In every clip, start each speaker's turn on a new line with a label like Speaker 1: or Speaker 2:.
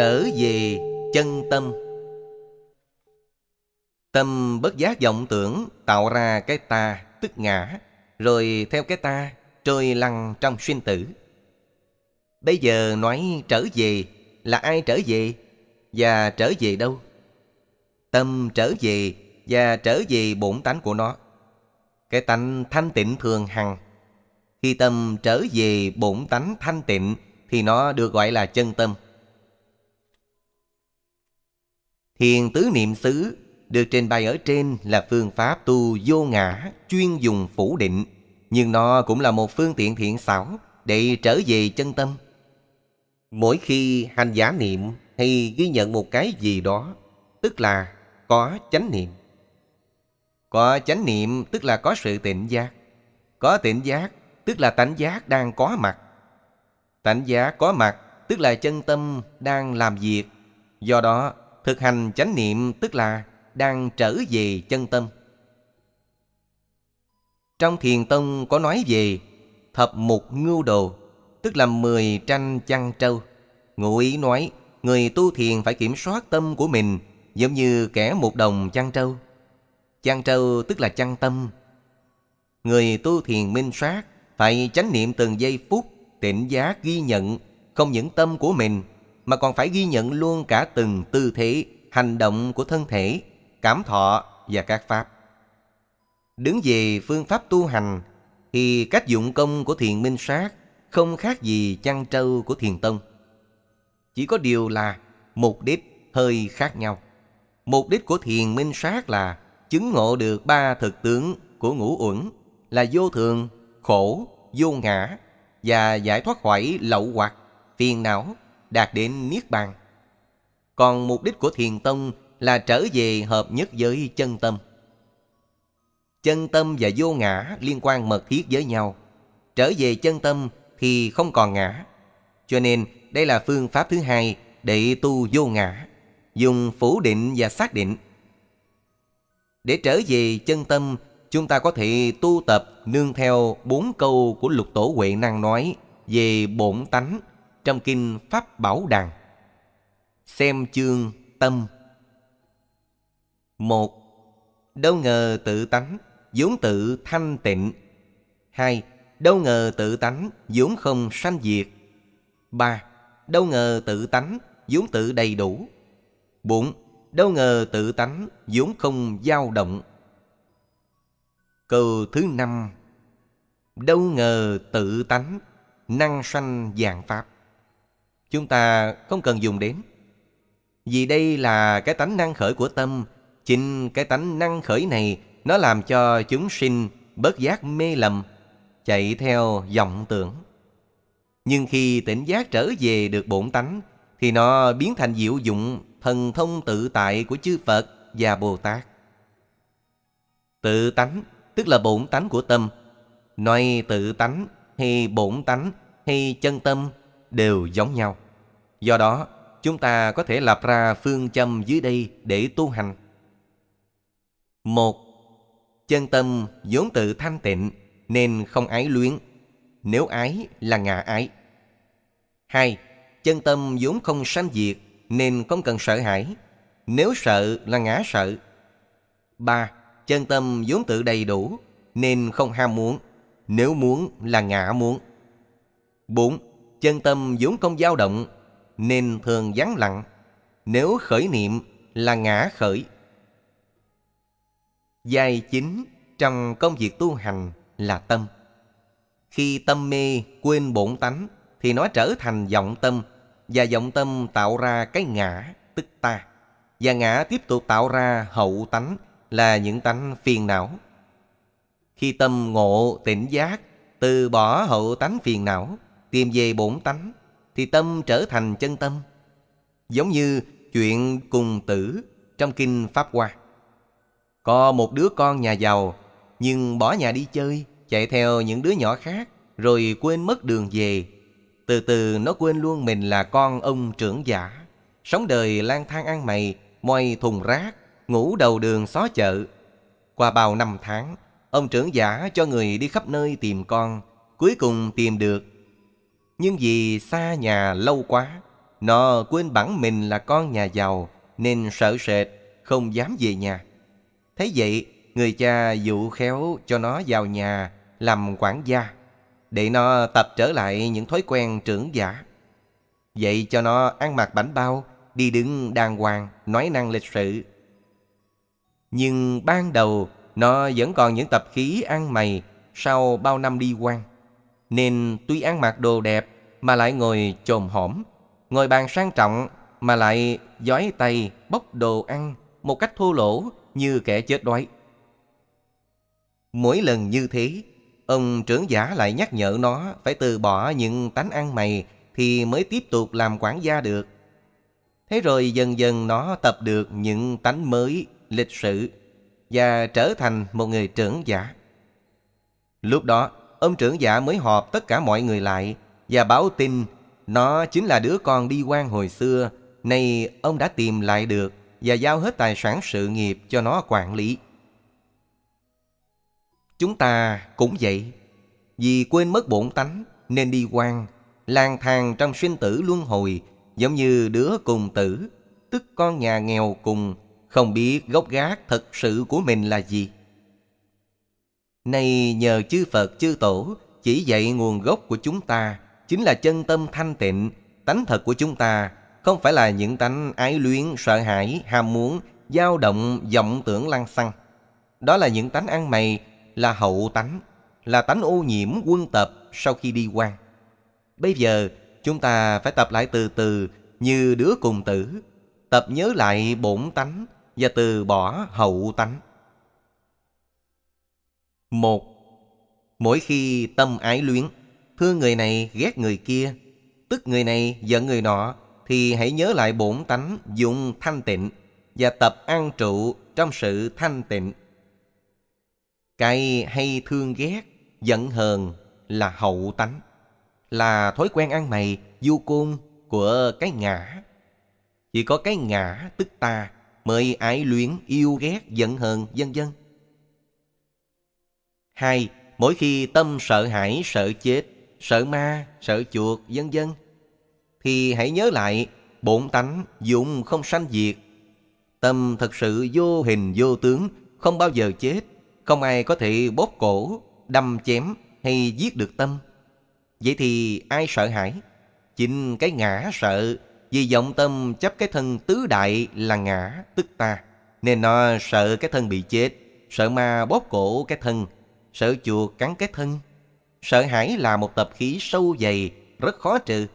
Speaker 1: trở về chân tâm tâm bất giác vọng tưởng tạo ra cái ta tức ngã rồi theo cái ta trôi lăn trong xuyên tử bây giờ nói trở về là ai trở về và trở về đâu tâm trở về và trở về bổn tánh của nó cái tánh thanh tịnh thường hằng khi tâm trở về bổn tánh thanh tịnh thì nó được gọi là chân tâm Hiền tứ niệm xứ được trình bày ở trên là phương pháp tu vô ngã chuyên dùng phủ định, nhưng nó cũng là một phương tiện thiện xảo để trở về chân tâm. Mỗi khi hành giả niệm hay ghi nhận một cái gì đó, tức là có chánh niệm. Có chánh niệm tức là có sự tịnh giác. Có tịnh giác tức là tánh giác đang có mặt. Tánh giác có mặt tức là chân tâm đang làm việc. Do đó, thực hành chánh niệm tức là đang trở về chân tâm. Trong Thiền Tông có nói về thập mục ngưu đồ, tức là mười tranh chăn trâu. Ngụ ý nói, người tu thiền phải kiểm soát tâm của mình giống như kẻ một đồng chăn trâu. Chăn trâu tức là chăn tâm. Người tu thiền minh sát phải chánh niệm từng giây phút, tỉnh giác ghi nhận không những tâm của mình mà còn phải ghi nhận luôn cả từng tư thế, hành động của thân thể, cảm thọ và các pháp. Đứng về phương pháp tu hành thì cách dụng công của thiền minh sát không khác gì chăn trâu của thiền tông. Chỉ có điều là mục đích hơi khác nhau. Mục đích của thiền minh sát là chứng ngộ được ba thực tướng của ngũ uẩn là vô thường, khổ, vô ngã và giải thoát khỏi lậu hoặc, phiền não đạt đến Niết Bàn. Còn mục đích của Thiền Tông là trở về hợp nhất với chân tâm. Chân tâm và vô ngã liên quan mật thiết với nhau. Trở về chân tâm thì không còn ngã. Cho nên đây là phương pháp thứ hai để tu vô ngã, dùng phủ định và xác định. Để trở về chân tâm, chúng ta có thể tu tập nương theo bốn câu của lục tổ Huệ Năng nói về bổn tánh, trong kinh Pháp Bảo Đàn. Xem chương Tâm. một Đâu ngờ tự tánh, vốn tự thanh tịnh. hai Đâu ngờ tự tánh, vốn không sanh diệt. ba Đâu ngờ tự tánh, vốn tự đầy đủ. bốn Đâu ngờ tự tánh, vốn không dao động. Câu thứ năm Đâu ngờ tự tánh năng sanh dạng pháp chúng ta không cần dùng đến. Vì đây là cái tánh năng khởi của tâm, chính cái tánh năng khởi này nó làm cho chúng sinh bớt giác mê lầm, chạy theo vọng tưởng. Nhưng khi tỉnh giác trở về được bổn tánh, thì nó biến thành diệu dụng thần thông tự tại của chư Phật và Bồ Tát. Tự tánh tức là bổn tánh của tâm. Nói tự tánh hay bổn tánh hay chân tâm đều giống nhau. Do đó, chúng ta có thể lập ra phương châm dưới đây để tu hành. một Chân tâm vốn tự thanh tịnh nên không ái luyến. Nếu ái là ngạ ái. hai Chân tâm vốn không sanh diệt nên không cần sợ hãi. Nếu sợ là ngã sợ. ba Chân tâm vốn tự đầy đủ nên không ham muốn. Nếu muốn là ngã muốn. 4. Chân tâm vốn không dao động nên thường vắng lặng. Nếu khởi niệm là ngã khởi. Giai chính trong công việc tu hành là tâm. Khi tâm mê quên bổn tánh thì nó trở thành vọng tâm và vọng tâm tạo ra cái ngã tức ta và ngã tiếp tục tạo ra hậu tánh là những tánh phiền não. Khi tâm ngộ tỉnh giác từ bỏ hậu tánh phiền não tìm về bổn tánh thì tâm trở thành chân tâm. Giống như chuyện cùng tử trong kinh Pháp Hoa. Có một đứa con nhà giàu nhưng bỏ nhà đi chơi, chạy theo những đứa nhỏ khác rồi quên mất đường về. Từ từ nó quên luôn mình là con ông trưởng giả, sống đời lang thang ăn mày, moi thùng rác, ngủ đầu đường xó chợ. Qua bao năm tháng, ông trưởng giả cho người đi khắp nơi tìm con, cuối cùng tìm được nhưng vì xa nhà lâu quá, nó quên bản mình là con nhà giàu nên sợ sệt, không dám về nhà. Thế vậy, người cha dụ khéo cho nó vào nhà làm quản gia, để nó tập trở lại những thói quen trưởng giả. Vậy cho nó ăn mặc bảnh bao, đi đứng đàng hoàng, nói năng lịch sự. Nhưng ban đầu, nó vẫn còn những tập khí ăn mày sau bao năm đi quan nên tuy ăn mặc đồ đẹp mà lại ngồi trồm hổm, ngồi bàn sang trọng mà lại giói tay bốc đồ ăn một cách thô lỗ như kẻ chết đói. Mỗi lần như thế, ông trưởng giả lại nhắc nhở nó phải từ bỏ những tánh ăn mày thì mới tiếp tục làm quản gia được. Thế rồi dần dần nó tập được những tánh mới, lịch sự và trở thành một người trưởng giả. Lúc đó, ông trưởng giả mới họp tất cả mọi người lại và báo tin nó chính là đứa con đi quan hồi xưa, nay ông đã tìm lại được và giao hết tài sản sự nghiệp cho nó quản lý. Chúng ta cũng vậy, vì quên mất bổn tánh nên đi quan, lang thang trong sinh tử luân hồi giống như đứa cùng tử, tức con nhà nghèo cùng, không biết gốc gác thật sự của mình là gì nay nhờ chư Phật chư Tổ chỉ dạy nguồn gốc của chúng ta chính là chân tâm thanh tịnh, tánh thật của chúng ta không phải là những tánh ái luyến, sợ hãi, ham muốn, dao động, vọng tưởng lăng xăng. Đó là những tánh ăn mày, là hậu tánh, là tánh ô nhiễm quân tập sau khi đi quan. Bây giờ chúng ta phải tập lại từ từ như đứa cùng tử, tập nhớ lại bổn tánh và từ bỏ hậu tánh một Mỗi khi tâm ái luyến, thương người này ghét người kia, tức người này giận người nọ, thì hãy nhớ lại bổn tánh dụng thanh tịnh và tập an trụ trong sự thanh tịnh. cay hay thương ghét, giận hờn là hậu tánh, là thói quen ăn mày, du côn của cái ngã. Chỉ có cái ngã tức ta mới ái luyến, yêu ghét, giận hờn, vân vân Hai, mỗi khi tâm sợ hãi, sợ chết, sợ ma, sợ chuột, vân vân thì hãy nhớ lại bổn tánh dụng không sanh diệt. Tâm thật sự vô hình vô tướng, không bao giờ chết, không ai có thể bóp cổ, đâm chém hay giết được tâm. Vậy thì ai sợ hãi? Chính cái ngã sợ, vì vọng tâm chấp cái thân tứ đại là ngã, tức ta. Nên nó sợ cái thân bị chết, sợ ma bóp cổ cái thân sợ chùa cắn cái thân. Sợ hãi là một tập khí sâu dày, rất khó trừ.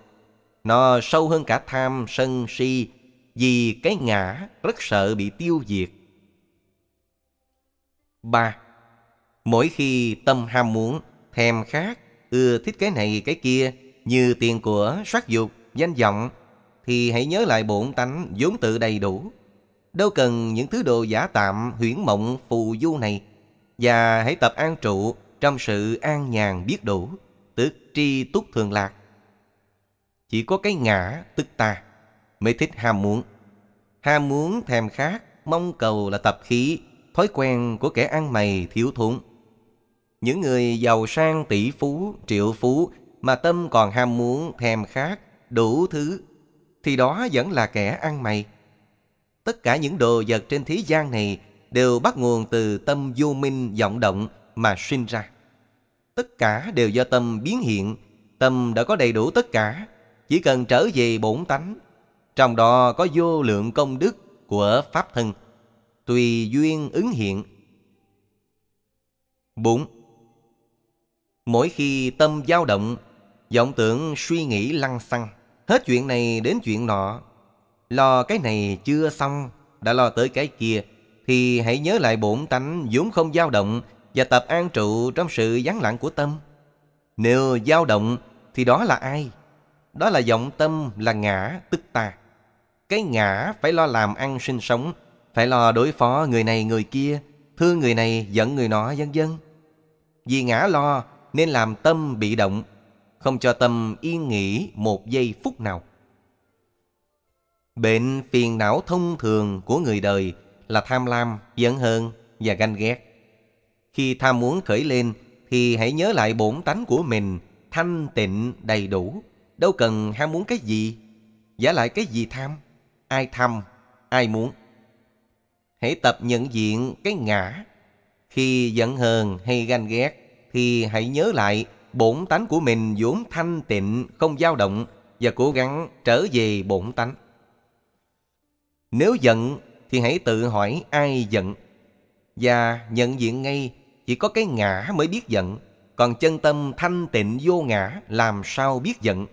Speaker 1: Nó sâu hơn cả tham, sân, si, vì cái ngã rất sợ bị tiêu diệt. 3. Mỗi khi tâm ham muốn, thèm khát, ưa thích cái này cái kia, như tiền của, sắc dục, danh vọng, thì hãy nhớ lại bổn tánh vốn tự đầy đủ. Đâu cần những thứ đồ giả tạm, huyễn mộng, phù du này – và hãy tập an trụ trong sự an nhàn biết đủ, tức tri túc thường lạc. Chỉ có cái ngã, tức ta, mới thích ham muốn. Ham muốn thèm khát, mong cầu là tập khí, thói quen của kẻ ăn mày thiếu thốn. Những người giàu sang tỷ phú, triệu phú mà tâm còn ham muốn, thèm khát, đủ thứ, thì đó vẫn là kẻ ăn mày. Tất cả những đồ vật trên thế gian này đều bắt nguồn từ tâm vô minh vọng động mà sinh ra. Tất cả đều do tâm biến hiện, tâm đã có đầy đủ tất cả, chỉ cần trở về bổn tánh. Trong đó có vô lượng công đức của Pháp thân, tùy duyên ứng hiện. 4. Mỗi khi tâm dao động, vọng tưởng suy nghĩ lăng xăng, hết chuyện này đến chuyện nọ, lo cái này chưa xong, đã lo tới cái kia, thì hãy nhớ lại bổn tánh vốn không dao động và tập an trụ trong sự vắng lặng của tâm. Nếu dao động thì đó là ai? Đó là vọng tâm là ngã tức ta. Cái ngã phải lo làm ăn sinh sống, phải lo đối phó người này người kia, thương người này giận người nọ vân vân. Vì ngã lo nên làm tâm bị động, không cho tâm yên nghỉ một giây phút nào. Bệnh phiền não thông thường của người đời – là tham lam, giận hờn và ganh ghét. Khi tham muốn khởi lên thì hãy nhớ lại bổn tánh của mình thanh tịnh đầy đủ, đâu cần ham muốn cái gì, giả lại cái gì tham, ai tham, ai muốn. Hãy tập nhận diện cái ngã. Khi giận hờn hay ganh ghét thì hãy nhớ lại bổn tánh của mình vốn thanh tịnh, không dao động và cố gắng trở về bổn tánh. Nếu giận thì hãy tự hỏi ai giận. Và nhận diện ngay chỉ có cái ngã mới biết giận, còn chân tâm thanh tịnh vô ngã làm sao biết giận.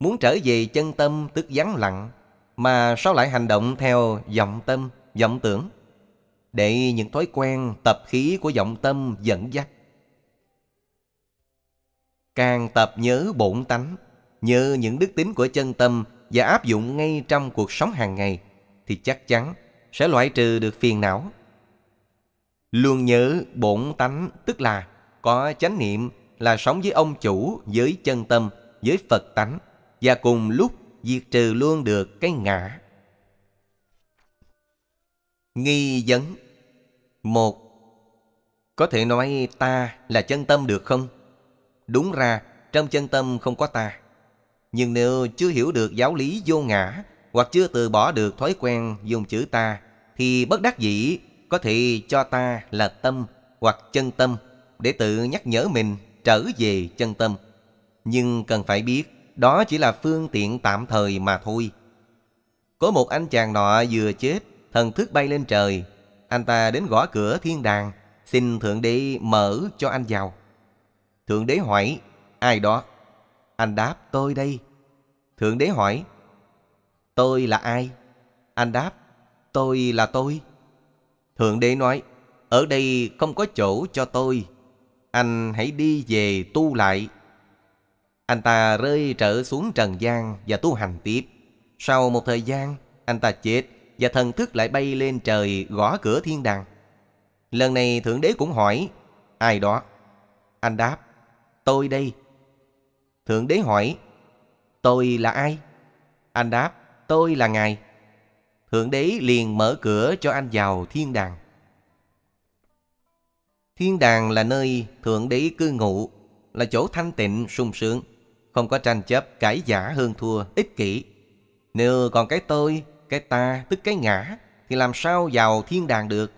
Speaker 1: Muốn trở về chân tâm tức vắng lặng, mà sao lại hành động theo vọng tâm, vọng tưởng, để những thói quen tập khí của vọng tâm dẫn dắt. Càng tập nhớ bổn tánh, nhớ những đức tính của chân tâm và áp dụng ngay trong cuộc sống hàng ngày, thì chắc chắn sẽ loại trừ được phiền não. Luôn nhớ bổn tánh tức là có chánh niệm là sống với ông chủ, với chân tâm, với Phật tánh và cùng lúc diệt trừ luôn được cái ngã. Nghi vấn một Có thể nói ta là chân tâm được không? Đúng ra trong chân tâm không có ta. Nhưng nếu chưa hiểu được giáo lý vô ngã hoặc chưa từ bỏ được thói quen dùng chữ ta thì bất đắc dĩ có thể cho ta là tâm hoặc chân tâm để tự nhắc nhở mình trở về chân tâm. Nhưng cần phải biết đó chỉ là phương tiện tạm thời mà thôi. Có một anh chàng nọ vừa chết, thần thức bay lên trời. Anh ta đến gõ cửa thiên đàng, xin Thượng Đế mở cho anh vào. Thượng Đế hỏi, ai đó? Anh đáp, tôi đây. Thượng Đế hỏi, Tôi là ai? Anh đáp, tôi là tôi. Thượng đế nói, ở đây không có chỗ cho tôi. Anh hãy đi về tu lại. Anh ta rơi trở xuống trần gian và tu hành tiếp. Sau một thời gian, anh ta chết và thần thức lại bay lên trời gõ cửa thiên đàng. Lần này Thượng Đế cũng hỏi, ai đó? Anh đáp, tôi đây. Thượng Đế hỏi, tôi là ai? Anh đáp, tôi là ngài thượng đế liền mở cửa cho anh vào thiên đàng thiên đàng là nơi thượng đế cư ngụ là chỗ thanh tịnh sung sướng không có tranh chấp cãi giả hơn thua ích kỷ nếu còn cái tôi cái ta tức cái ngã thì làm sao vào thiên đàng được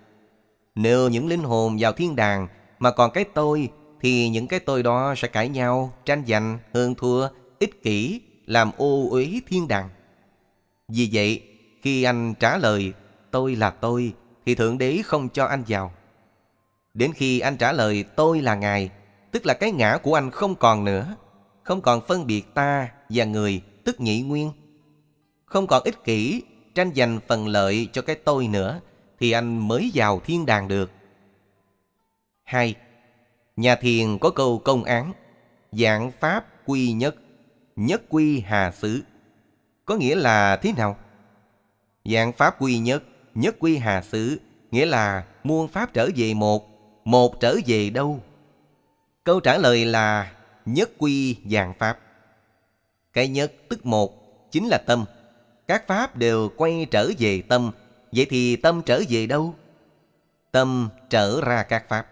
Speaker 1: nếu những linh hồn vào thiên đàng mà còn cái tôi thì những cái tôi đó sẽ cãi nhau tranh giành hơn thua ích kỷ làm ô uế thiên đàng vì vậy, khi anh trả lời tôi là tôi thì Thượng Đế không cho anh vào. Đến khi anh trả lời tôi là Ngài, tức là cái ngã của anh không còn nữa, không còn phân biệt ta và người, tức nhị nguyên. Không còn ích kỷ, tranh giành phần lợi cho cái tôi nữa, thì anh mới vào thiên đàng được. hai Nhà thiền có câu công án, dạng pháp quy nhất, nhất quy hà xứ có nghĩa là thế nào? Dạng pháp quy nhất, nhất quy hà xứ, nghĩa là muôn pháp trở về một, một trở về đâu? Câu trả lời là nhất quy dạng pháp. Cái nhất tức một chính là tâm. Các pháp đều quay trở về tâm, vậy thì tâm trở về đâu? Tâm trở ra các pháp.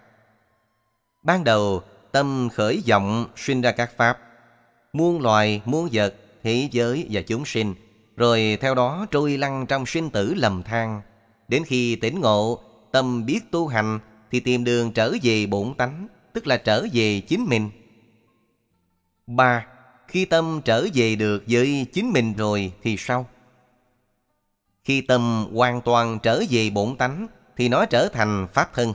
Speaker 1: Ban đầu, tâm khởi vọng sinh ra các pháp. Muôn loài, muôn vật thế giới và chúng sinh, rồi theo đó trôi lăn trong sinh tử lầm than. Đến khi tỉnh ngộ, tâm biết tu hành thì tìm đường trở về bổn tánh, tức là trở về chính mình. ba Khi tâm trở về được với chính mình rồi thì sao? Khi tâm hoàn toàn trở về bổn tánh thì nó trở thành pháp thân.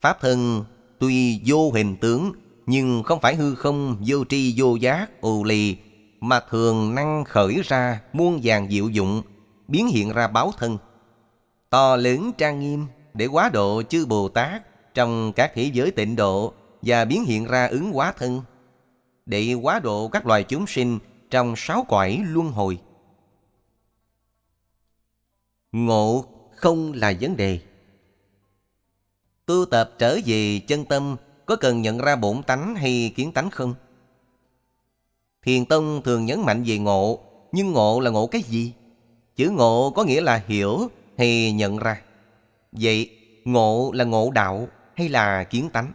Speaker 1: Pháp thân tuy vô hình tướng nhưng không phải hư không vô tri vô giác ù lì mà thường năng khởi ra muôn vàng diệu dụng, biến hiện ra báo thân. To lớn trang nghiêm để quá độ chư Bồ Tát trong các thế giới tịnh độ và biến hiện ra ứng quá thân. Để quá độ các loài chúng sinh trong sáu cõi luân hồi. Ngộ không là vấn đề. Tu tập trở về chân tâm có cần nhận ra bổn tánh hay kiến tánh không? Thiền Tông thường nhấn mạnh về ngộ, nhưng ngộ là ngộ cái gì? Chữ ngộ có nghĩa là hiểu hay nhận ra. Vậy ngộ là ngộ đạo hay là kiến tánh?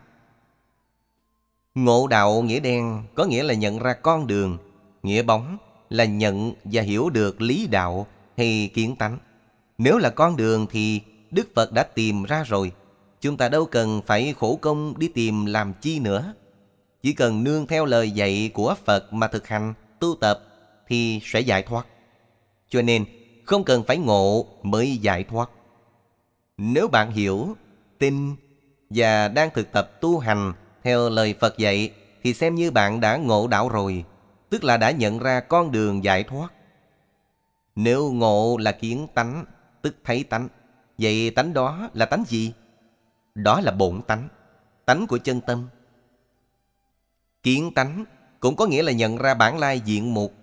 Speaker 1: Ngộ đạo nghĩa đen có nghĩa là nhận ra con đường, nghĩa bóng là nhận và hiểu được lý đạo hay kiến tánh. Nếu là con đường thì Đức Phật đã tìm ra rồi, chúng ta đâu cần phải khổ công đi tìm làm chi nữa. Chỉ cần nương theo lời dạy của Phật mà thực hành, tu tập thì sẽ giải thoát. Cho nên, không cần phải ngộ mới giải thoát. Nếu bạn hiểu, tin và đang thực tập tu hành theo lời Phật dạy thì xem như bạn đã ngộ đạo rồi, tức là đã nhận ra con đường giải thoát. Nếu ngộ là kiến tánh, tức thấy tánh, vậy tánh đó là tánh gì? Đó là bổn tánh, tánh của chân tâm, Kiến tánh cũng có nghĩa là nhận ra bản lai diện mục.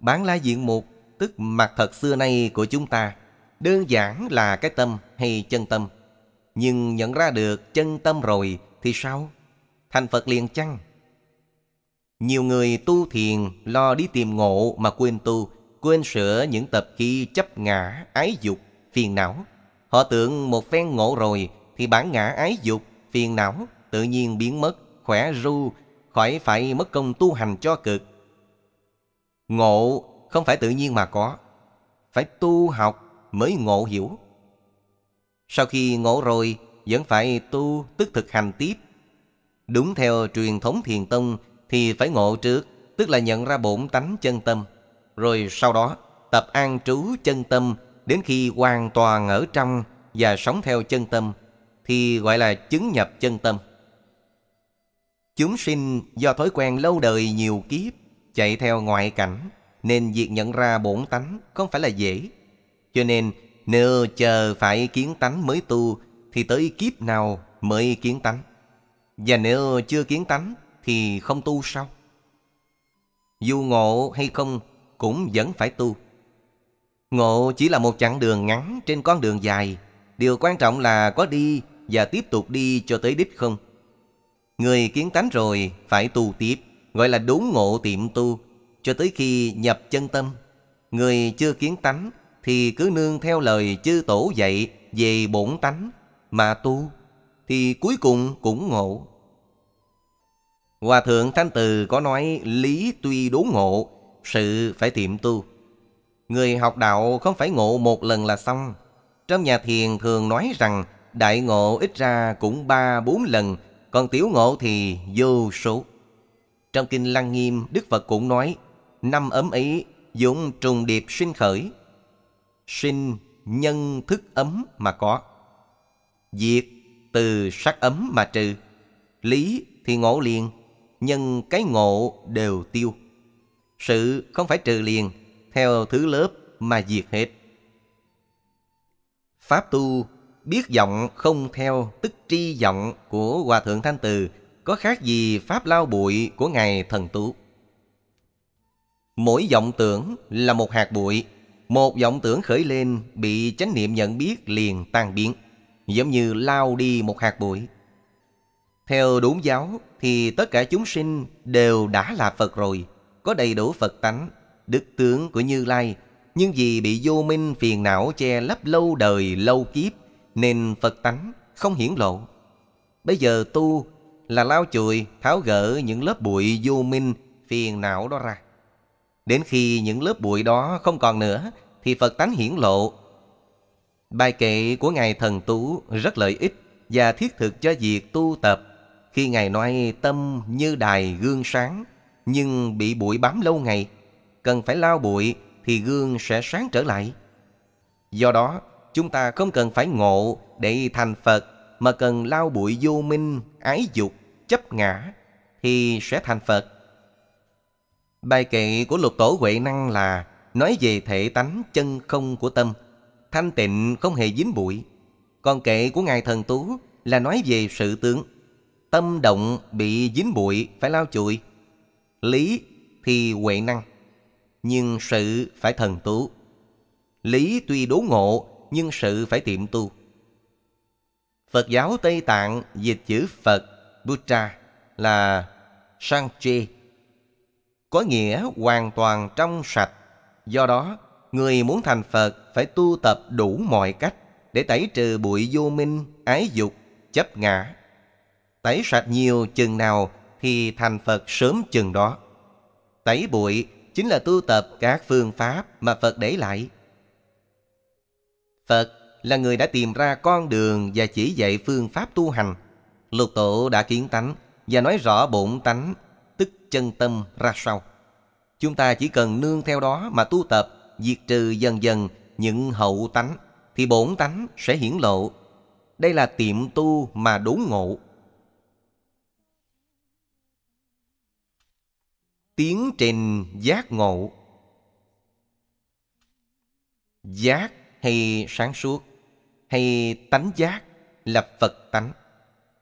Speaker 1: Bản lai diện mục tức mặt thật xưa nay của chúng ta. Đơn giản là cái tâm hay chân tâm. Nhưng nhận ra được chân tâm rồi thì sao? Thành Phật liền chăng? Nhiều người tu thiền lo đi tìm ngộ mà quên tu, quên sửa những tập khi chấp ngã, ái dục, phiền não. Họ tưởng một phen ngộ rồi thì bản ngã ái dục, phiền não tự nhiên biến mất, khỏe ru, khỏi phải mất công tu hành cho cực. Ngộ không phải tự nhiên mà có, phải tu học mới ngộ hiểu. Sau khi ngộ rồi, vẫn phải tu tức thực hành tiếp. Đúng theo truyền thống thiền tông thì phải ngộ trước, tức là nhận ra bổn tánh chân tâm. Rồi sau đó tập an trú chân tâm đến khi hoàn toàn ở trong và sống theo chân tâm thì gọi là chứng nhập chân tâm. Chúng sinh do thói quen lâu đời nhiều kiếp, chạy theo ngoại cảnh, nên việc nhận ra bổn tánh không phải là dễ. Cho nên, nếu chờ phải kiến tánh mới tu, thì tới kiếp nào mới kiến tánh? Và nếu chưa kiến tánh, thì không tu sao? Dù ngộ hay không, cũng vẫn phải tu. Ngộ chỉ là một chặng đường ngắn trên con đường dài. Điều quan trọng là có đi và tiếp tục đi cho tới đích không? Người kiến tánh rồi phải tu tiếp, gọi là đốn ngộ tiệm tu, cho tới khi nhập chân tâm. Người chưa kiến tánh thì cứ nương theo lời chư tổ dạy về bổn tánh mà tu, thì cuối cùng cũng ngộ. Hòa Thượng Thanh Từ có nói lý tuy đốn ngộ, sự phải tiệm tu. Người học đạo không phải ngộ một lần là xong. Trong nhà thiền thường nói rằng đại ngộ ít ra cũng ba bốn lần còn tiểu ngộ thì vô số. Trong Kinh Lăng Nghiêm, Đức Phật cũng nói, năm ấm ấy dụng trùng điệp sinh khởi. Sinh nhân thức ấm mà có. Diệt từ sắc ấm mà trừ. Lý thì ngộ liền, nhân cái ngộ đều tiêu. Sự không phải trừ liền, theo thứ lớp mà diệt hết. Pháp tu biết giọng không theo tức tri giọng của Hòa Thượng Thanh Từ có khác gì pháp lao bụi của Ngài Thần Tú. Mỗi vọng tưởng là một hạt bụi, một vọng tưởng khởi lên bị chánh niệm nhận biết liền tan biến, giống như lao đi một hạt bụi. Theo đúng giáo thì tất cả chúng sinh đều đã là Phật rồi, có đầy đủ Phật tánh, đức tướng của Như Lai, nhưng vì bị vô minh phiền não che lấp lâu đời lâu kiếp nên Phật tánh không hiển lộ. Bây giờ tu là lao chùi, tháo gỡ những lớp bụi vô minh, phiền não đó ra. Đến khi những lớp bụi đó không còn nữa thì Phật tánh hiển lộ. Bài kệ của Ngài Thần Tú rất lợi ích và thiết thực cho việc tu tập. Khi Ngài nói tâm như đài gương sáng nhưng bị bụi bám lâu ngày, cần phải lao bụi thì gương sẽ sáng trở lại. Do đó, Chúng ta không cần phải ngộ để thành Phật mà cần lao bụi vô minh, ái dục, chấp ngã thì sẽ thành Phật. Bài kệ của lục tổ Huệ Năng là nói về thể tánh chân không của tâm, thanh tịnh không hề dính bụi. Còn kệ của Ngài Thần Tú là nói về sự tướng. Tâm động bị dính bụi phải lao chùi. Lý thì huệ năng, nhưng sự phải thần tú. Lý tuy đố ngộ nhưng sự phải tiệm tu. Phật giáo Tây Tạng dịch chữ Phật Buddha là Sangche có nghĩa hoàn toàn trong sạch. Do đó, người muốn thành Phật phải tu tập đủ mọi cách để tẩy trừ bụi vô minh, ái dục, chấp ngã. Tẩy sạch nhiều chừng nào thì thành Phật sớm chừng đó. Tẩy bụi chính là tu tập các phương pháp mà Phật để lại. Phật là người đã tìm ra con đường và chỉ dạy phương pháp tu hành. Lục tổ đã kiến tánh và nói rõ bổn tánh, tức chân tâm ra sau. Chúng ta chỉ cần nương theo đó mà tu tập, diệt trừ dần dần những hậu tánh, thì bổn tánh sẽ hiển lộ. Đây là tiệm tu mà đốn ngộ. Tiến trình giác ngộ Giác hay sáng suốt hay tánh giác là Phật tánh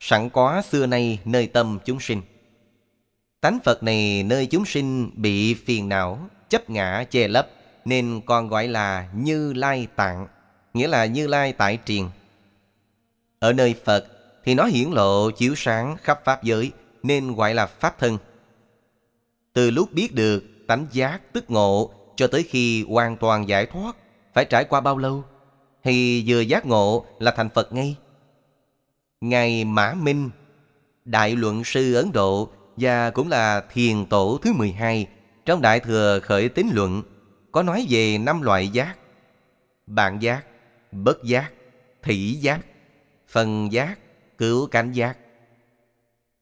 Speaker 1: sẵn có xưa nay nơi tâm chúng sinh. Tánh Phật này nơi chúng sinh bị phiền não, chấp ngã che lấp nên còn gọi là Như Lai Tạng, nghĩa là Như Lai tại triền. Ở nơi Phật thì nó hiển lộ chiếu sáng khắp pháp giới nên gọi là pháp thân. Từ lúc biết được tánh giác tức ngộ cho tới khi hoàn toàn giải thoát phải trải qua bao lâu thì vừa giác ngộ là thành Phật ngay. Ngài Mã Minh, đại luận sư Ấn Độ và cũng là thiền tổ thứ 12 trong Đại Thừa Khởi Tín Luận có nói về năm loại giác. Bạn giác, bất giác, thị giác, phần giác, cứu cánh giác.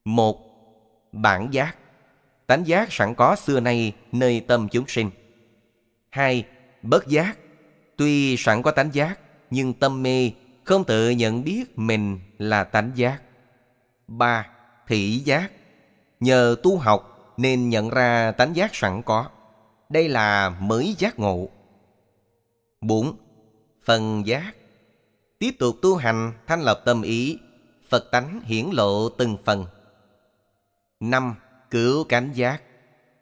Speaker 1: Một, bản giác, tánh giác sẵn có xưa nay nơi tâm chúng sinh. Hai, bất giác, tuy sẵn có tánh giác, nhưng tâm mê không tự nhận biết mình là tánh giác. ba Thị giác Nhờ tu học nên nhận ra tánh giác sẵn có. Đây là mới giác ngộ. bốn Phần giác Tiếp tục tu hành thanh lập tâm ý, Phật tánh hiển lộ từng phần. năm cửu cánh giác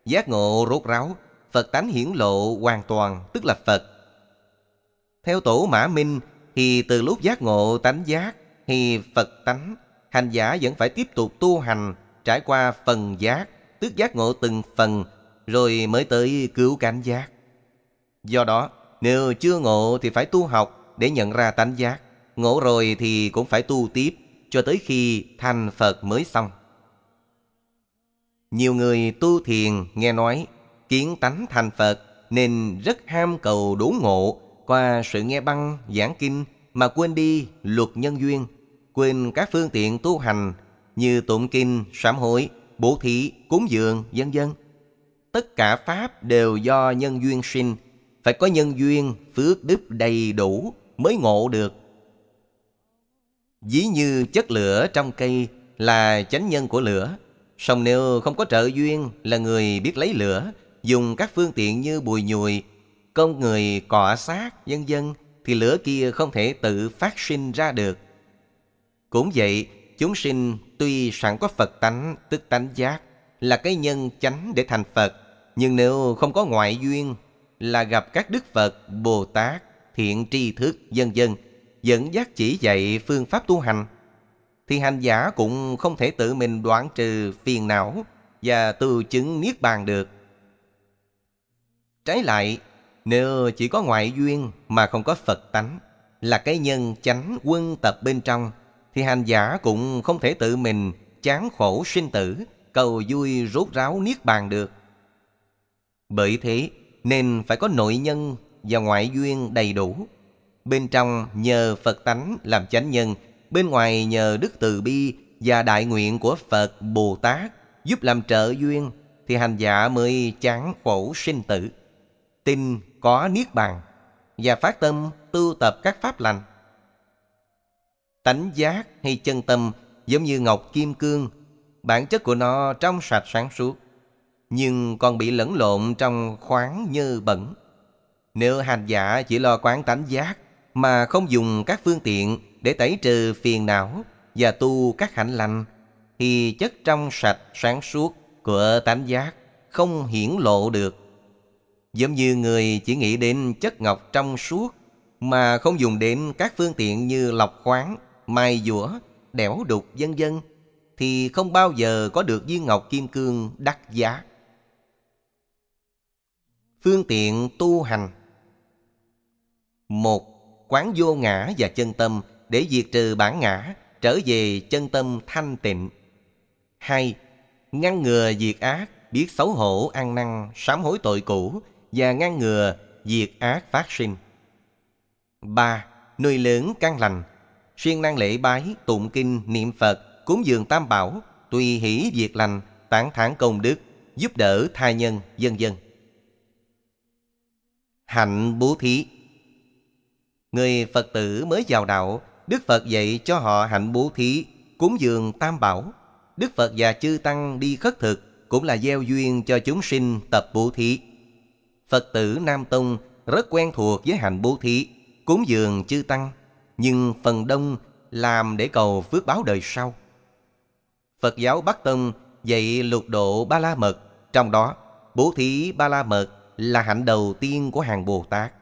Speaker 1: Giác ngộ rốt ráo, Phật tánh hiển lộ hoàn toàn, tức là Phật theo tổ Mã Minh thì từ lúc giác ngộ tánh giác thì Phật tánh, hành giả vẫn phải tiếp tục tu hành trải qua phần giác, tức giác ngộ từng phần rồi mới tới cứu cánh giác. Do đó, nếu chưa ngộ thì phải tu học để nhận ra tánh giác, ngộ rồi thì cũng phải tu tiếp cho tới khi thành Phật mới xong. Nhiều người tu thiền nghe nói kiến tánh thành Phật nên rất ham cầu đủ ngộ qua sự nghe băng, giảng kinh mà quên đi luật nhân duyên, quên các phương tiện tu hành như tụng kinh, sám hối, bổ thí, cúng dường, vân dân. Tất cả pháp đều do nhân duyên sinh, phải có nhân duyên, phước đức đầy đủ mới ngộ được. Dĩ như chất lửa trong cây là chánh nhân của lửa, song nếu không có trợ duyên là người biết lấy lửa, dùng các phương tiện như bùi nhùi, con người cọ sát, vân dân thì lửa kia không thể tự phát sinh ra được. Cũng vậy, chúng sinh tuy sẵn có Phật tánh, tức tánh giác, là cái nhân chánh để thành Phật, nhưng nếu không có ngoại duyên là gặp các đức Phật, Bồ Tát, thiện tri thức, vân dân, dẫn dắt chỉ dạy phương pháp tu hành, thì hành giả cũng không thể tự mình đoạn trừ phiền não và từ chứng niết bàn được. Trái lại, nếu chỉ có ngoại duyên mà không có Phật tánh, là cái nhân chánh quân tập bên trong, thì hành giả cũng không thể tự mình chán khổ sinh tử, cầu vui rốt ráo niết bàn được. Bởi thế, nên phải có nội nhân và ngoại duyên đầy đủ. Bên trong nhờ Phật tánh làm chánh nhân, bên ngoài nhờ đức từ bi và đại nguyện của Phật Bồ Tát giúp làm trợ duyên thì hành giả mới chán khổ sinh tử. Tin có niết bàn và phát tâm tu tập các pháp lành. Tánh giác hay chân tâm giống như ngọc kim cương, bản chất của nó trong sạch sáng suốt, nhưng còn bị lẫn lộn trong khoáng như bẩn. Nếu hành giả chỉ lo quán tánh giác mà không dùng các phương tiện để tẩy trừ phiền não và tu các hạnh lành, thì chất trong sạch sáng suốt của tánh giác không hiển lộ được. Giống như người chỉ nghĩ đến chất ngọc trong suốt mà không dùng đến các phương tiện như lọc khoáng, mai dũa, đẽo đục vân vân thì không bao giờ có được viên ngọc kim cương đắt giá. Phương tiện tu hành một Quán vô ngã và chân tâm để diệt trừ bản ngã, trở về chân tâm thanh tịnh. 2. Ngăn ngừa diệt ác, biết xấu hổ ăn năn, sám hối tội cũ, và ngăn ngừa diệt ác phát sinh. 3. Nuôi lớn căn lành Siêng năng lễ bái, tụng kinh, niệm Phật, cúng dường tam bảo, tùy hỷ việc lành, tán thán công đức, giúp đỡ thai nhân, dân dân. Hạnh bố thí Người Phật tử mới vào đạo, Đức Phật dạy cho họ hạnh bố thí, cúng dường tam bảo. Đức Phật và chư Tăng đi khất thực cũng là gieo duyên cho chúng sinh tập bố thí. Phật tử Nam Tông rất quen thuộc với hành bố thí, cúng dường chư tăng, nhưng phần đông làm để cầu phước báo đời sau. Phật giáo Bắc Tông dạy lục độ ba la mật, trong đó bố thí ba la mật là hạnh đầu tiên của hàng Bồ Tát.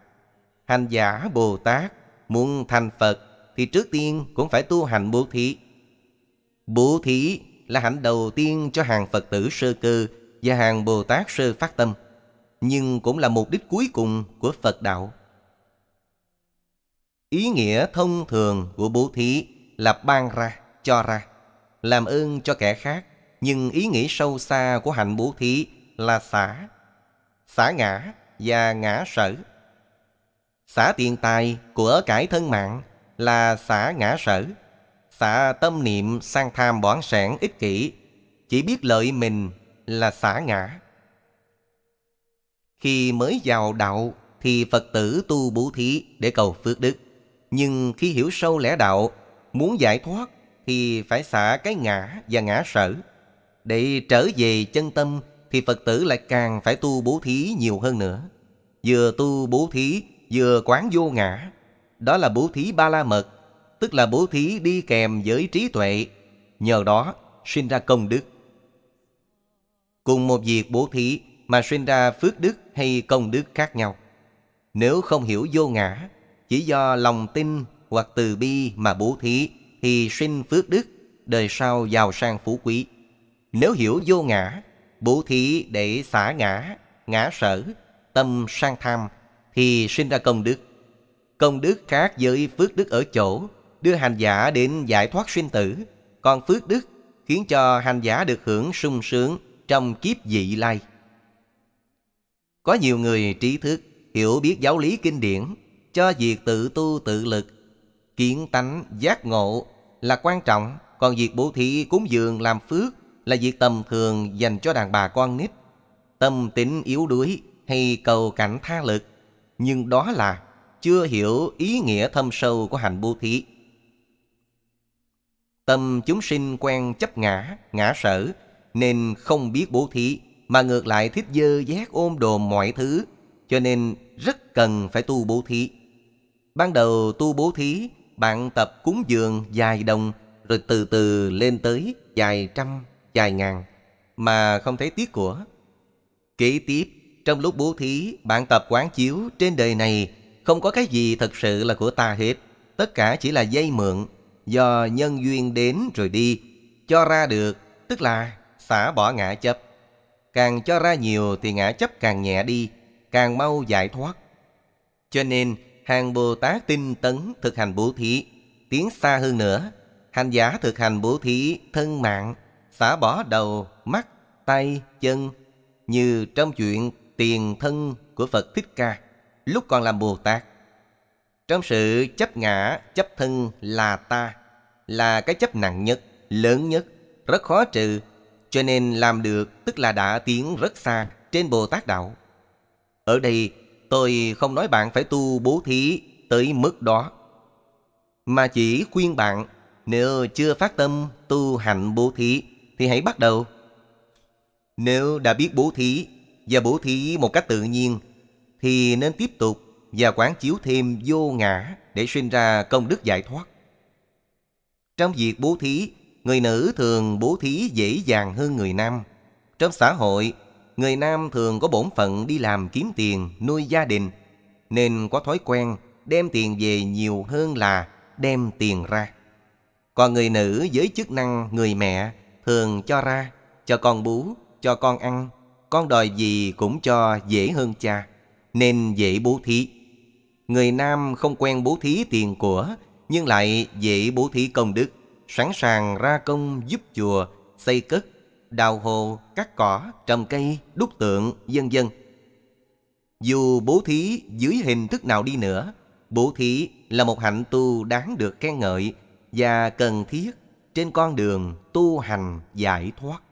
Speaker 1: Hành giả Bồ Tát muốn thành Phật thì trước tiên cũng phải tu hành bố thí. Bố thí là hạnh đầu tiên cho hàng Phật tử sơ cơ và hàng Bồ Tát sơ phát tâm nhưng cũng là mục đích cuối cùng của Phật đạo. Ý nghĩa thông thường của bố thí là ban ra, cho ra, làm ơn cho kẻ khác, nhưng ý nghĩa sâu xa của hành bố thí là xả, xả ngã và ngã sở. Xả tiền tài của cải thân mạng là xả ngã sở, xả tâm niệm sang tham bỏng sản ích kỷ, chỉ biết lợi mình là xả ngã khi mới vào đạo thì Phật tử tu bố thí để cầu phước đức. Nhưng khi hiểu sâu lẽ đạo, muốn giải thoát thì phải xả cái ngã và ngã sở. Để trở về chân tâm thì Phật tử lại càng phải tu bố thí nhiều hơn nữa. Vừa tu bố thí, vừa quán vô ngã. Đó là bố thí ba la mật, tức là bố thí đi kèm với trí tuệ. Nhờ đó sinh ra công đức. Cùng một việc bố thí mà sinh ra phước đức hay công đức khác nhau. Nếu không hiểu vô ngã, chỉ do lòng tin hoặc từ bi mà bố thí thì sinh phước đức, đời sau giàu sang phú quý. Nếu hiểu vô ngã, bố thí để xả ngã, ngã sở, tâm sang tham thì sinh ra công đức. Công đức khác với phước đức ở chỗ đưa hành giả đến giải thoát sinh tử, còn phước đức khiến cho hành giả được hưởng sung sướng trong kiếp dị lai. Có nhiều người trí thức, hiểu biết giáo lý kinh điển, cho việc tự tu tự lực, kiến tánh, giác ngộ là quan trọng, còn việc bố thí cúng dường làm phước là việc tầm thường dành cho đàn bà con nít. Tâm tính yếu đuối hay cầu cảnh tha lực, nhưng đó là chưa hiểu ý nghĩa thâm sâu của hành bố thí. Tâm chúng sinh quen chấp ngã, ngã sở, nên không biết bố thí, mà ngược lại thích dơ giác ôm đồm mọi thứ, cho nên rất cần phải tu bố thí. Ban đầu tu bố thí, bạn tập cúng dường dài đồng, rồi từ từ lên tới dài trăm, dài ngàn, mà không thấy tiếc của. Kế tiếp, trong lúc bố thí, bạn tập quán chiếu trên đời này, không có cái gì thật sự là của ta hết. Tất cả chỉ là dây mượn, do nhân duyên đến rồi đi, cho ra được, tức là xả bỏ ngã chấp càng cho ra nhiều thì ngã chấp càng nhẹ đi, càng mau giải thoát. Cho nên, hàng Bồ Tát tinh tấn thực hành bố thí, tiến xa hơn nữa, hành giả thực hành bố thí thân mạng, xả bỏ đầu, mắt, tay, chân, như trong chuyện tiền thân của Phật Thích Ca, lúc còn làm Bồ Tát. Trong sự chấp ngã, chấp thân là ta, là cái chấp nặng nhất, lớn nhất, rất khó trừ cho nên làm được tức là đã tiến rất xa trên Bồ Tát Đạo. Ở đây tôi không nói bạn phải tu bố thí tới mức đó. Mà chỉ khuyên bạn nếu chưa phát tâm tu hành bố thí thì hãy bắt đầu. Nếu đã biết bố thí và bố thí một cách tự nhiên thì nên tiếp tục và quán chiếu thêm vô ngã để sinh ra công đức giải thoát. Trong việc bố thí người nữ thường bố thí dễ dàng hơn người nam. Trong xã hội, người nam thường có bổn phận đi làm kiếm tiền, nuôi gia đình, nên có thói quen đem tiền về nhiều hơn là đem tiền ra. Còn người nữ với chức năng người mẹ thường cho ra, cho con bú, cho con ăn, con đòi gì cũng cho dễ hơn cha, nên dễ bố thí. Người nam không quen bố thí tiền của, nhưng lại dễ bố thí công đức sẵn sàng ra công giúp chùa, xây cất, đào hồ, cắt cỏ, trồng cây, đúc tượng, vân dân. Dù bố thí dưới hình thức nào đi nữa, bố thí là một hạnh tu đáng được khen ngợi và cần thiết trên con đường tu hành giải thoát.